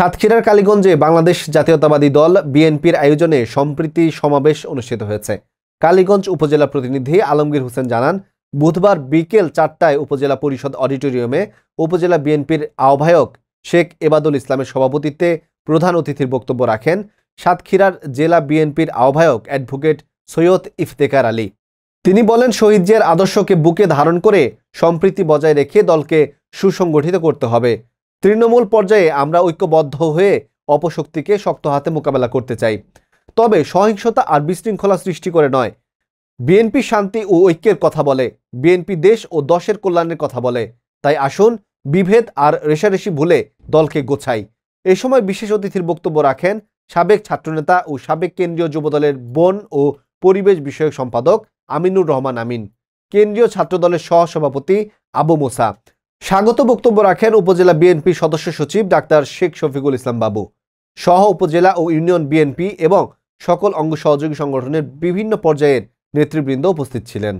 সাতক্ষীরার কালীগঞ্জে বাংলাদেশ জাতীয়তাবাদী দল বিএনপির আয়োজনে সম্প্রীতি সমাবেশ অনুষ্ঠিত হয়েছে কালীগঞ্জ উপজেলা প্রতিনিধি আলমগীর হোসেন জানান বুধবার বিকেল চারটায় উপজেলা পরিষদ অডিটোরিয়ামে উপজেলা বিএনপির আহ্বায়ক শেখ এবাদুল ইসলামের সভাপতিত্বে প্রধান অতিথির বক্তব্য রাখেন সাতক্ষীরার জেলা বিএনপির আহ্বায়ক অ্যাডভোকেট সৈয়দ ইফতেকার আলী তিনি বলেন শহীদজের আদর্শকে বুকে ধারণ করে সম্প্রীতি বজায় রেখে দলকে সুসংগঠিত করতে হবে তৃণমূল পর্যায়ে আমরা ঐক্যবদ্ধ হয়ে অপশক্তিকে শক্ত হাতে মোকাবেলা করতে চাই তবে সহিংসতা আর বিশৃঙ্খলা সৃষ্টি করে নয় বিএনপি শান্তি ও ঐক্যের কথা বলে বিএনপি দেশ ও দশের কল্যাণের কথা বলে তাই আসুন বিভেদ আর রেশারেশি ভুলে দলকে গোছাই এ সময় বিশেষ অতিথির বক্তব্য রাখেন সাবেক ছাত্রনেতা ও সাবেক কেন্দ্রীয় যুবদলের বন ও পরিবেশ বিষয়ক সম্পাদক আমিনুর রহমান আমিন কেন্দ্রীয় ছাত্রদলের সহসভাপতি আবু মোসা স্বাগত বক্তব্য রাখেন উপজেলা বিএনপি সদস্য সচিব ডাক্তার শেখ শফিকুল ইসলাম বাবু সহ উপজেলা ও ইউনিয়ন বিএনপি এবং সকল অঙ্গ সহযোগী সংগঠনের বিভিন্ন পর্যায়ের নেতৃবৃন্দ উপস্থিত ছিলেন